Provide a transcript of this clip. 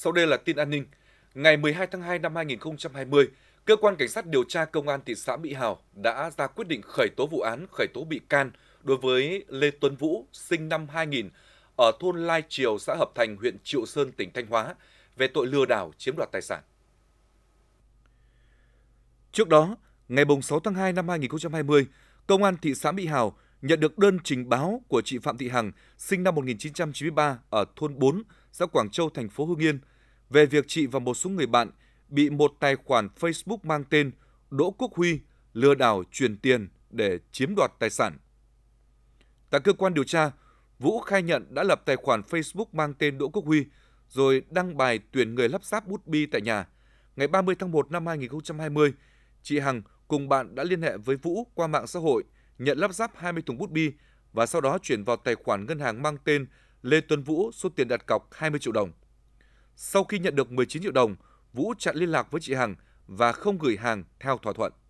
Sau đây là tin an ninh. Ngày 12 tháng 2 năm 2020, Cơ quan Cảnh sát điều tra Công an thị xã Mỹ Hào đã ra quyết định khởi tố vụ án, khởi tố bị can đối với Lê Tuấn Vũ, sinh năm 2000, ở thôn Lai Triều, xã Hợp Thành, huyện Triệu Sơn, tỉnh Thanh Hóa, về tội lừa đảo chiếm đoạt tài sản. Trước đó, ngày 6 tháng 2 năm 2020, Công an thị xã Mỹ Hào nhận được đơn trình báo của chị Phạm Thị Hằng, sinh năm 1993 ở thôn 4, xã Quảng Châu, thành phố Hưng Yên, về việc chị và một số người bạn bị một tài khoản Facebook mang tên Đỗ Quốc Huy lừa đảo chuyển tiền để chiếm đoạt tài sản. Tại cơ quan điều tra, Vũ khai nhận đã lập tài khoản Facebook mang tên Đỗ Quốc Huy rồi đăng bài tuyển người lắp ráp bút bi tại nhà. Ngày 30 tháng 1 năm 2020, chị Hằng cùng bạn đã liên hệ với Vũ qua mạng xã hội – nhận lắp ráp 20 thùng bút bi và sau đó chuyển vào tài khoản ngân hàng mang tên Lê Tuấn Vũ số tiền đặt cọc 20 triệu đồng. Sau khi nhận được 19 triệu đồng, Vũ chặn liên lạc với chị Hằng và không gửi hàng theo thỏa thuận.